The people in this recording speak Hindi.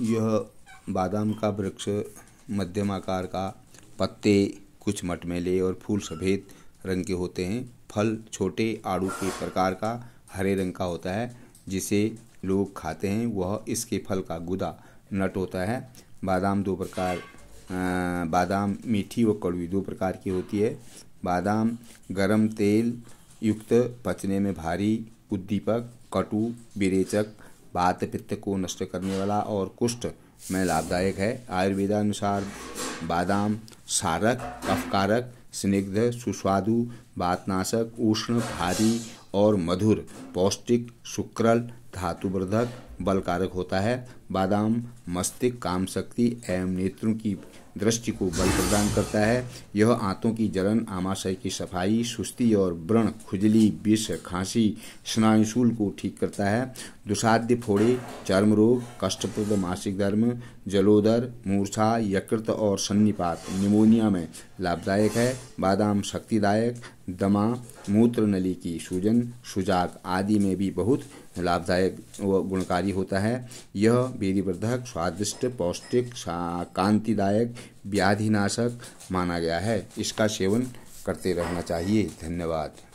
यह बादाम का वृक्ष मध्यम आकार का पत्ते कुछ मटमेले और फूल सफ़ेद रंग के होते हैं फल छोटे आड़ू के प्रकार का हरे रंग का होता है जिसे लोग खाते हैं वह इसके फल का गुदा नट होता है बादाम दो प्रकार बादाम मीठी व कड़वी दो प्रकार की होती है बादाम गरम तेल युक्त पचने में भारी उद्दीपक कटु विरेचक बात पित्त को नष्ट करने वाला और कुष्ठ में लाभदायक है आयुर्वेदानुसार बादाम सारक कफकारक स्निग्ध सुस्वादु बातनाशक उष्ण भारी और मधुर पौष्टिक शुक्रल धातुवर्धक बलकारक होता है बादाम मस्तिष्क काम शक्ति एवं नेत्रों की दृष्टि को बल प्रदान करता है यह आंतों की जलन आमाशय की सफाई सुस्ती और व्रण खुजली विष खांसी स्नायुशूल को ठीक करता है दुसाध्य फोड़े चर्म रोग कष्टप्रद मासिक धर्म जलोदर मूर्छा यकृत और सन्निपात निमोनिया में लाभदायक है बादाम शक्तिदायक दमा मूत्र नली की सूजन सुजाक आदि में भी बहुत लाभदायक व गुणकारी होता है यह बेरीवर्धक स्वादिष्ट पौष्टिक कांतिदायक व्याधिनाशक माना गया है इसका सेवन करते रहना चाहिए धन्यवाद